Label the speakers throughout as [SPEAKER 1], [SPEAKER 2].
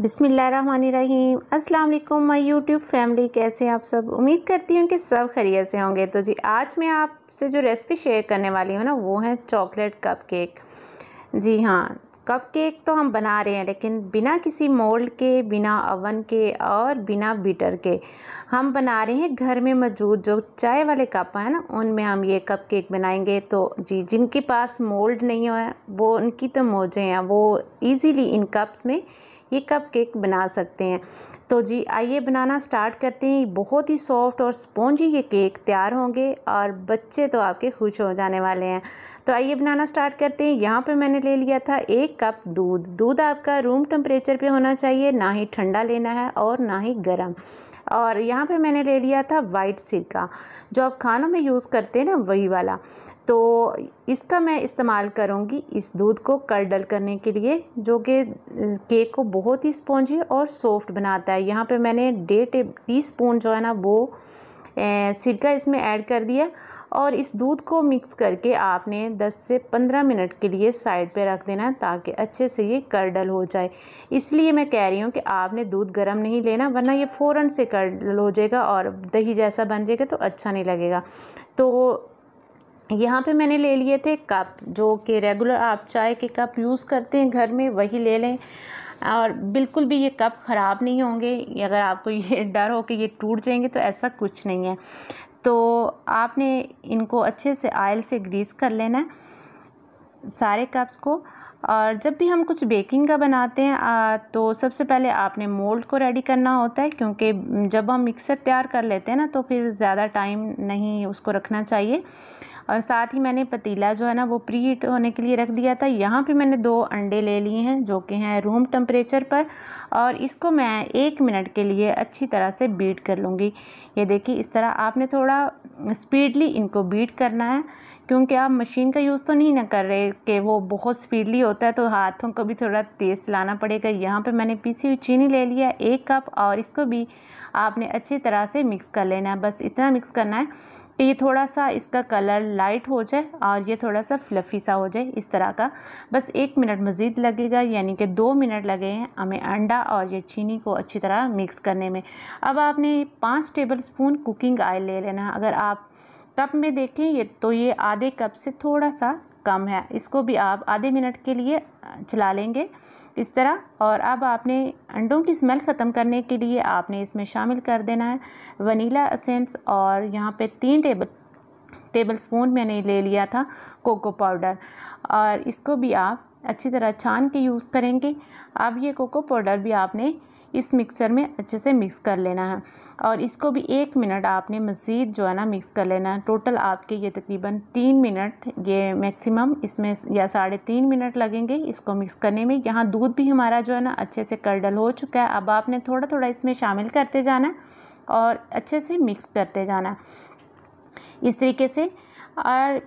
[SPEAKER 1] रहीम अल्लाम मई YouTube family कैसे आप सब उम्मीद करती हूँ कि सब खैरियत से होंगे तो जी आज मैं आपसे जो रेसिपी शेयर करने वाली हूँ ना वो है चॉकलेट कप केक जी हाँ कप केक तो हम बना रहे हैं लेकिन बिना किसी मोल्ड के बिना अवन के और बिना बीटर के हम बना रहे हैं घर में मौजूद जो चाय वाले कप हैं ना उनमें हम ये कप केक बनाएंगे तो जी जिनके पास मोल्ड नहीं है वो उनकी तो मौजें हैं वो इजीली इन कप्स में ये कप केक बना सकते हैं तो जी आइए बनाना स्टार्ट करते हैं बहुत ही सॉफ्ट और स्पॉन्जी ये केक तैयार होंगे और बच्चे तो आपके खुश हो जाने वाले हैं तो आइए बनाना स्टार्ट करते हैं यहाँ पर मैंने ले लिया था एक कप दूध दूध आपका रूम टेम्परेचर पर होना चाहिए ना ही ठंडा लेना है और ना ही गर्म और यहाँ पे मैंने ले लिया था वाइट सिरका जो आप खानों में यूज़ करते हैं ना वही वाला तो इसका मैं इस्तेमाल करूँगी इस दूध को कर्डल करने के लिए जो कि केक को बहुत ही स्पॉन्जी और सॉफ्ट बनाता है यहाँ पे मैंने डेढ़ टी स्पून जो है ना वो सिरका इसमें ऐड कर दिया और इस दूध को मिक्स करके आपने 10 से 15 मिनट के लिए साइड पे रख देना ताकि अच्छे से ये कर्डल हो जाए इसलिए मैं कह रही हूँ कि आपने दूध गर्म नहीं लेना वरना ये फ़ौरन से कर्डल हो जाएगा और दही जैसा बन जाएगा तो अच्छा नहीं लगेगा तो यहाँ पे मैंने ले लिए थे कप जो कि रेगुलर आप चाय के कप यूज़ करते हैं घर में वही ले लें और बिल्कुल भी ये कप ख़राब नहीं होंगे अगर आपको ये डर हो कि ये टूट जाएंगे तो ऐसा कुछ नहीं है तो आपने इनको अच्छे से आयल से ग्रीस कर लेना है सारे कप्स को और जब भी हम कुछ बेकिंग का बनाते हैं आ, तो सबसे पहले आपने मोल्ड को रेडी करना होता है क्योंकि जब हम मिक्सर तैयार कर लेते हैं ना तो फिर ज़्यादा टाइम नहीं उसको रखना चाहिए और साथ ही मैंने पतीला जो है ना वो प्री हीट होने के लिए रख दिया था यहाँ पे मैंने दो अंडे ले लिए हैं जो कि हैं रूम टेम्परेचर पर और इसको मैं एक मिनट के लिए अच्छी तरह से बीट कर लूँगी ये देखिए इस तरह आपने थोड़ा स्पीडली इनको बीट करना है क्योंकि आप मशीन का यूज़ तो नहीं ना कर रहे कि वो बहुत स्पीडली होता है तो हाथों को भी थोड़ा तेज़ चलाना पड़ेगा यहाँ पे मैंने पीसी हुई चीनी ले लिया एक कप और इसको भी आपने अच्छी तरह से मिक्स कर लेना है बस इतना मिक्स करना है कि ये थोड़ा सा इसका कलर लाइट हो जाए और ये थोड़ा सा फ्लफ़ी सा हो जाए इस तरह का बस एक मिनट मज़ीद लगेगा यानी कि दो मिनट लगे हैं हमें अंडा और ये चीनी को अच्छी तरह मिक्स करने में अब आपने पाँच टेबल स्पून कुकिंग ऑयल ले लेना अगर आप कप में देखें ये तो ये आधे कप से थोड़ा सा कम है इसको भी आप आधे मिनट के लिए चला लेंगे इस तरह और अब आपने अंडों की स्मेल ख़त्म करने के लिए आपने इसमें शामिल कर देना है वनीला असेंस और यहाँ पे तीन टेबल टेबल स्पून मैंने ले लिया था कोको पाउडर और इसको भी आप अच्छी तरह छान के यूज़ करेंगे अब ये कोको पाउडर भी आपने इस मिक्सर में अच्छे से मिक्स कर लेना है और इसको भी एक मिनट आपने मज़ीद जो है ना मिक्स कर लेना है टोटल आपके ये तकरीबन तीन मिनट ये मैक्सिमम इसमें या साढ़े तीन मिनट लगेंगे इसको मिक्स करने में यहाँ दूध भी हमारा जो है ना अच्छे से कर्डल हो चुका है अब आपने थोड़ा थोड़ा इसमें शामिल करते जाना और अच्छे से मिक्स करते जाना इस तरीके से और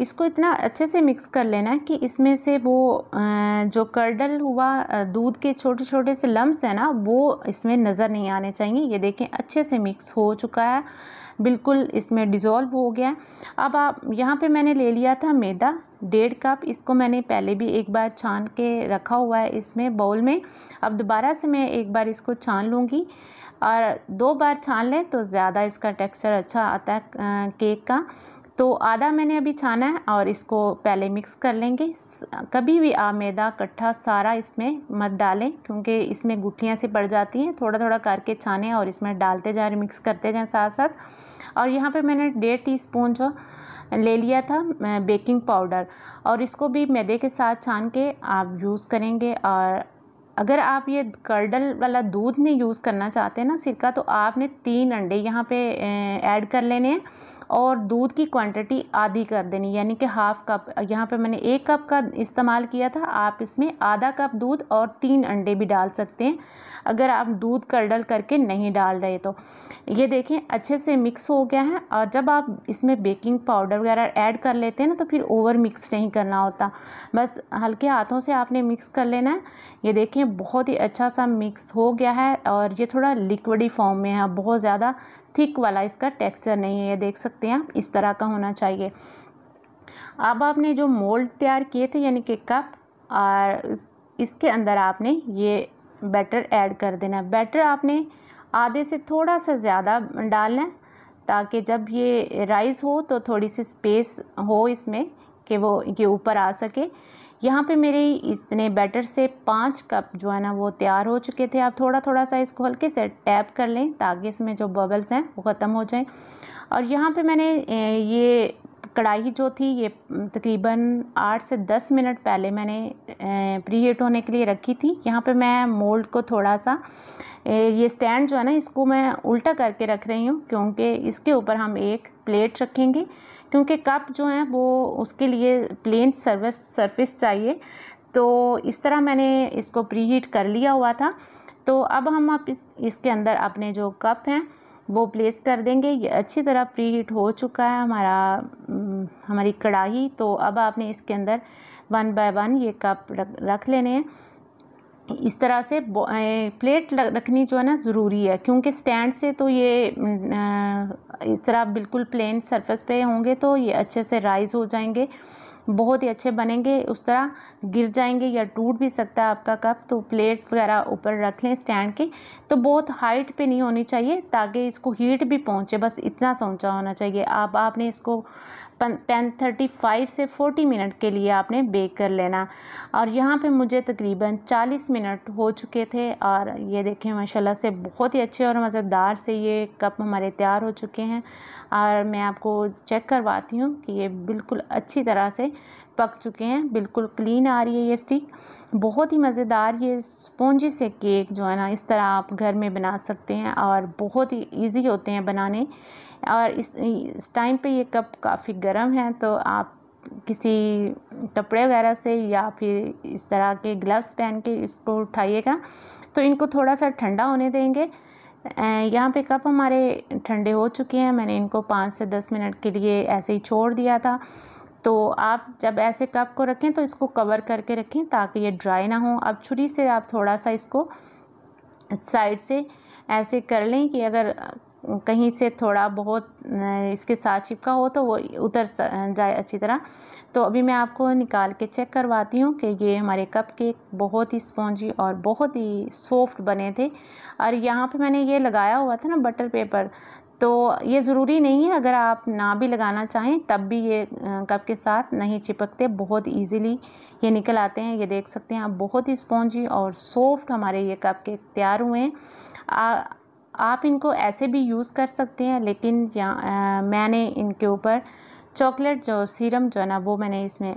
[SPEAKER 1] इसको इतना अच्छे से मिक्स कर लेना कि इसमें से वो जो कर्डल हुआ दूध के छोटे छोटे से लम्ब हैं ना वो इसमें नज़र नहीं आने चाहिए ये देखें अच्छे से मिक्स हो चुका है बिल्कुल इसमें डिज़ोल्व हो गया अब आप यहाँ पे मैंने ले लिया था मैदा डेढ़ कप इसको मैंने पहले भी एक बार छान के रखा हुआ है इसमें बाउल में अब दोबारा से मैं एक बार इसको छान लूँगी और दो बार छान लें तो ज़्यादा इसका टेक्सचर अच्छा आता है केक का तो आधा मैंने अभी छाना है और इसको पहले मिक्स कर लेंगे कभी भी आप मैदा कट्ठा सारा इसमें मत डालें क्योंकि इसमें गुठलियाँ से पड़ जाती हैं थोड़ा थोड़ा करके छाने और इसमें डालते जा रहे मिक्स करते जाएँ साथ साथ और यहाँ पे मैंने डेढ़ टी स्पून जो ले लिया था बेकिंग पाउडर और इसको भी मैदे के साथ छान के आप यूज़ करेंगे और अगर आप ये कर्डल वाला दूध नहीं यूज़ करना चाहते ना सिरका तो आपने तीन अंडे यहाँ पे ऐड कर लेने हैं और दूध की क्वांटिटी आधी कर देनी यानी कि हाफ़ कप यहाँ पे मैंने एक कप का इस्तेमाल किया था आप इसमें आधा कप दूध और तीन अंडे भी डाल सकते हैं अगर आप दूध कर्डल करके नहीं डाल रहे तो ये देखें अच्छे से मिक्स हो गया है और जब आप इसमें बेकिंग पाउडर वगैरह ऐड कर लेते हैं ना तो फिर ओवर मिक्स नहीं करना होता बस हल्के हाथों से आपने मिक्स कर लेना है ये देखें बहुत ही अच्छा सा मिक्स हो गया है और ये थोड़ा लिक्विडी फॉर्म में है बहुत ज़्यादा थिक वाला इसका टेक्सचर नहीं है ये देख सकते हैं आप इस तरह का होना चाहिए अब आपने जो मोल्ड तैयार किए थे यानी कि कप और इसके अंदर आपने ये बैटर ऐड कर देना बैटर आपने आधे से थोड़ा सा ज़्यादा डालना है ताकि जब ये राइस हो तो थोड़ी सी स्पेस हो इसमें कि वो ये ऊपर आ सके यहाँ पे मेरे इतने बैटर से पाँच कप जो है ना वो तैयार हो चुके थे आप थोड़ा थोड़ा सा इसको हल्के से टैप कर लें ताकि इसमें जो बबल्स हैं वो ख़त्म हो जाएं और यहाँ पे मैंने ये कढ़ाई जो थी ये तकरीबन आठ से दस मिनट पहले मैंने प्रीहीट होने के लिए रखी थी यहाँ पे मैं मोल्ड को थोड़ा सा ये स्टैंड जो है ना इसको मैं उल्टा करके रख रही हूँ क्योंकि इसके ऊपर हम एक प्लेट रखेंगे क्योंकि कप जो है वो उसके लिए प्लेन सर्विस सर्फिस चाहिए तो इस तरह मैंने इसको प्री हीट कर लिया हुआ था तो अब हम आप इस, इसके अंदर अपने जो कप हैं वो प्लेस कर देंगे ये अच्छी तरह प्री हीट हो चुका है हमारा हमारी कढ़ाई तो अब आपने इसके अंदर वन बाय वन ये कप रख रख लेने हैं इस तरह से प्लेट रखनी जो है ना ज़रूरी है क्योंकि स्टैंड से तो ये इस तरह बिल्कुल प्लेन सरफेस पे होंगे तो ये अच्छे से राइज़ हो जाएंगे बहुत ही अच्छे बनेंगे उस तरह गिर जाएंगे या टूट भी सकता है आपका कप तो प्लेट वगैरह ऊपर रख लें स्टैंड की तो बहुत हाइट पे नहीं होनी चाहिए ताकि इसको हीट भी पहुँचे बस इतना सा ऊँचा होना चाहिए अब आपने इसको पैन थर्टी फाइव से फोर्टी मिनट के लिए आपने बेक कर लेना और यहाँ पे मुझे तकरीबन चालीस मिनट हो चुके थे और ये देखें माशाल्लाह से बहुत ही अच्छे और मज़ेदार से ये कप हमारे तैयार हो चुके हैं और मैं आपको चेक करवाती हूँ कि ये बिल्कुल अच्छी तरह से पक चुके हैं बिल्कुल क्लीन आ रही है ये स्टिक बहुत ही मज़ेदार ये स्पोंजी से केक जो है ना इस तरह आप घर में बना सकते हैं और बहुत ही ईज़ी होते हैं बनाने और इस इस टाइम पे ये कप काफ़ी गर्म है तो आप किसी कपड़े वगैरह से या फिर इस तरह के ग्लव्स पहन के इसको उठाइएगा तो इनको थोड़ा सा ठंडा होने देंगे यहाँ पे कप हमारे ठंडे हो चुके हैं मैंने इनको पाँच से दस मिनट के लिए ऐसे ही छोड़ दिया था तो आप जब ऐसे कप को रखें तो इसको कवर करके रखें ताकि ये ड्राई ना हो अब छुरी से आप थोड़ा सा इसको साइड से ऐसे कर लें कि अगर कहीं से थोड़ा बहुत इसके साथ चिपका हो तो वो उतर जाए अच्छी तरह तो अभी मैं आपको निकाल के चेक करवाती हूँ कि ये हमारे कप केक बहुत ही स्पॉन्जी और बहुत ही सॉफ्ट बने थे और यहाँ पे मैंने ये लगाया हुआ था ना बटर पेपर तो ये ज़रूरी नहीं है अगर आप ना भी लगाना चाहें तब भी ये कप के साथ नहीं चिपकते बहुत इजीली ये निकल आते हैं ये देख सकते हैं आप बहुत ही स्पॉन्जी और सॉफ्ट हमारे ये कप के तैयार हुए हैं आप इनको ऐसे भी यूज़ कर सकते हैं लेकिन आ, मैंने इनके ऊपर चॉकलेट जो सीरम जो है ना वो मैंने इसमें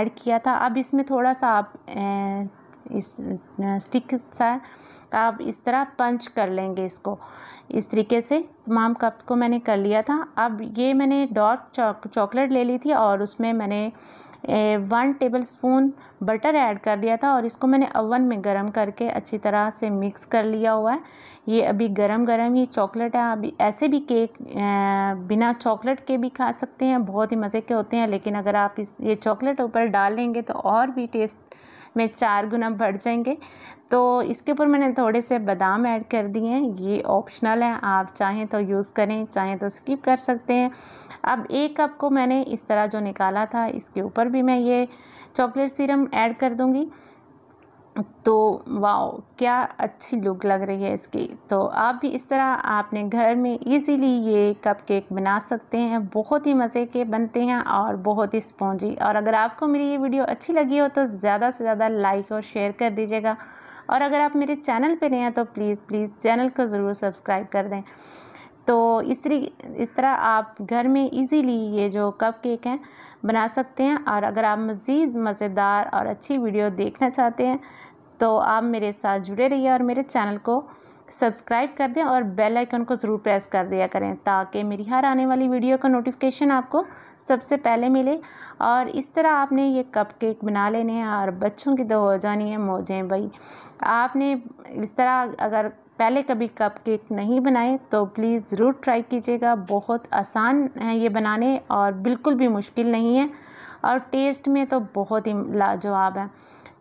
[SPEAKER 1] ऐड किया था अब इसमें थोड़ा सा आप ए, इस स्टिक सा तो आप इस तरह पंच कर लेंगे इसको इस तरीके से तमाम कप्स को मैंने कर लिया था अब ये मैंने डॉट चॉक चॉकलेट ले ली थी और उसमें मैंने one tablespoon butter add कर दिया था और इसको मैंने अवन में गरम करके अच्छी तरह से मिक्स कर लिया हुआ है ये अभी गरम गरम ही चॉकलेट है अभी ऐसे भी केक बिना चॉकलेट के भी खा सकते हैं बहुत ही मज़े के होते हैं लेकिन अगर आप इस ये चॉकलेट ऊपर डालेंगे तो और भी टेस्ट में चार गुना बढ़ जाएंगे तो इसके ऊपर मैंने थोड़े से बादाम ऐड कर दिए हैं ये ऑप्शनल है आप चाहें तो यूज़ करें चाहें तो स्किप कर सकते हैं अब एक कप को मैंने इस तरह जो निकाला था इसके ऊपर भी मैं ये चॉकलेट सीरम ऐड कर दूँगी तो वाओ क्या अच्छी लुक लग रही है इसकी तो आप भी इस तरह आपने घर में इजीली ये कप केक बना सकते हैं बहुत ही मज़े के बनते हैं और बहुत ही स्पॉन्जी और अगर आपको मेरी ये वीडियो अच्छी लगी हो तो ज़्यादा से ज़्यादा लाइक और शेयर कर दीजिएगा और अगर आप मेरे चैनल पर नहीं हैं तो प्लीज़ प्लीज़ चैनल को ज़रूर सब्सक्राइब कर दें तो इस तरी इस तरह आप घर में इजीली ये जो कप केक हैं बना सकते हैं और अगर आप मज़ीद मज़ेदार और अच्छी वीडियो देखना चाहते हैं तो आप मेरे साथ जुड़े रहिए और मेरे चैनल को सब्सक्राइब कर दें और बेल आइकन को ज़रूर प्रेस कर दिया करें ताकि मेरी हर आने वाली वीडियो का नोटिफिकेशन आपको सबसे पहले मिले और इस तरह आपने ये कप केक बना लेने हैं और बच्चों की तो हो जानी है मौजें भाई आपने इस तरह अगर पहले कभी कपकेक नहीं बनाए तो प्लीज़ ज़रूर ट्राई कीजिएगा बहुत आसान है ये बनाने और बिल्कुल भी मुश्किल नहीं है और टेस्ट में तो बहुत ही लाजवाब है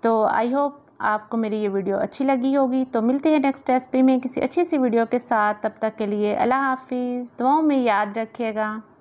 [SPEAKER 1] तो आई होप आपको मेरी ये वीडियो अच्छी लगी होगी तो मिलते हैं नेक्स्ट रेसिपी में किसी अच्छी सी वीडियो के साथ तब तक के लिए अल्लाह हाफिज़ दुआओं में याद रखिएगा